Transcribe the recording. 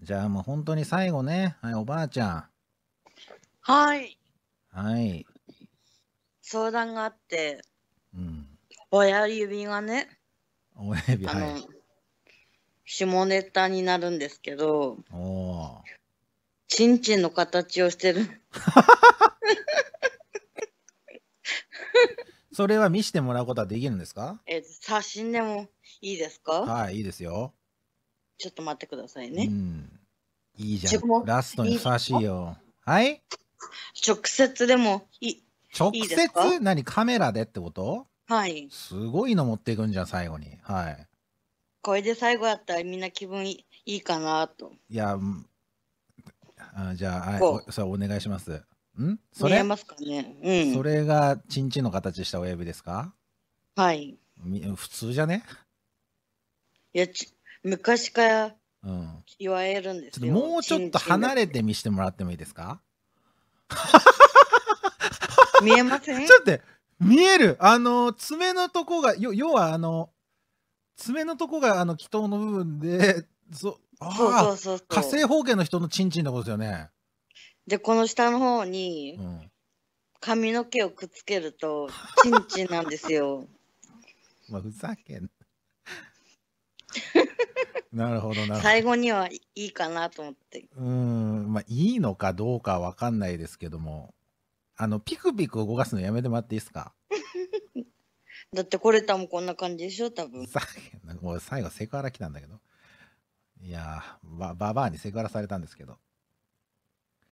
じゃあもう本当に最後ね、はい、おばあちゃん。はい、はい。相談があって、うん。親指がね、親指、あの、はい。下ネタになるんですけど、おおちんちんの形をしてる。それは見してもらうことはできるんですかえ写真でもいいですかはい、いいですよ。ちょっと待ってくださいね。うん、いいじゃん。ラストにふさわしいよ。はい直接でもいい。直接何カメラでってことはい。すごいの持っていくんじゃん、最後に。はい。これで最後やったらみんな気分いいかなと。いや、あじゃあ、はい、それお願いします。んそれ、ねうん、それがチンチンの形した親指ですかはい。普通じゃねいやち昔からうん、言われるんですもうちょっと離れて見してもらってもいいですか見えません ちょっと見えるあの爪のとこが要はあの爪のとこがあの気筒の部分でそあそう火星方形の人のチンチンのことですよねでこの下の方に、うん、髪の毛をくっつけるとチンチンなんですよ まあふざけんななるほどな。るほど。最後にはいいかなと思って。うん、まあいいのかどうかわかんないですけども、あのピクピク動かすのやめてもらっていいですか。だってこれたもこんな感じでしょ多分。最後セクハラ来たんだけど。いやーばばあにセクハラされたんですけど。